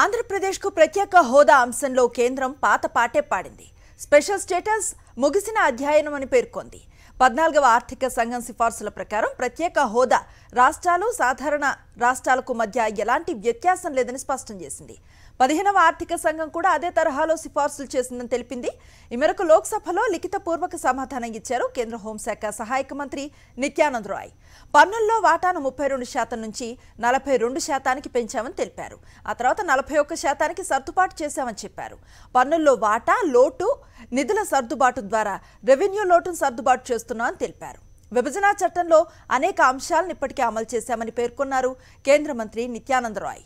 ఆంధ్రప్రదేశ్కు ప్రత్యేక హోదా అంశంలో కేంద్రం పాత పాటే పాడింది స్పెషల్ స్టేటస్ ముగిసిన అధ్యయనం అని పేర్కొంది పద్నాలుగవ ఆర్థిక సంఘం సిఫార్సుల ప్రకారం ప్రత్యేక హోదా రాష్ట్రాలు సాధారణ రాష్ట్రాలకు మధ్య ఎలాంటి వ్యత్యాసం లేదని స్పష్టం చేసింది పదిహేనవ ఆర్థిక సంఘం కూడా అదే తరహాలో సిఫార్సులు చేసిందని తెలిపింది ఈ మేరకు లోక్సభలో లిఖితపూర్వక సమాధానం ఇచ్చారు కేంద్ర హోంశాఖ సహాయక మంత్రి నిత్యానంద్ రాయ్ పన్నుల్లో వాటాను ముప్పై రెండు శాతం నుంచి నలభై రెండు శాతానికి పెంచామని తెలిపారు ఆ తర్వాత నలభై ఒక్క శాతానికి సర్దుబాటు చేశామని చెప్పారు పన్నుల్లో వాటా లోటు నిధుల సర్దుబాటు ద్వారా రెవెన్యూ లోటును సర్దుబాటు చేస్తున్నా అని తెలిపారు విభజన చట్టంలో అనేక అంశాలను ఇప్పటికే అమలు చేశామని పేర్కొన్నారు కేంద్ర మంత్రి నిత్యానందరాయ్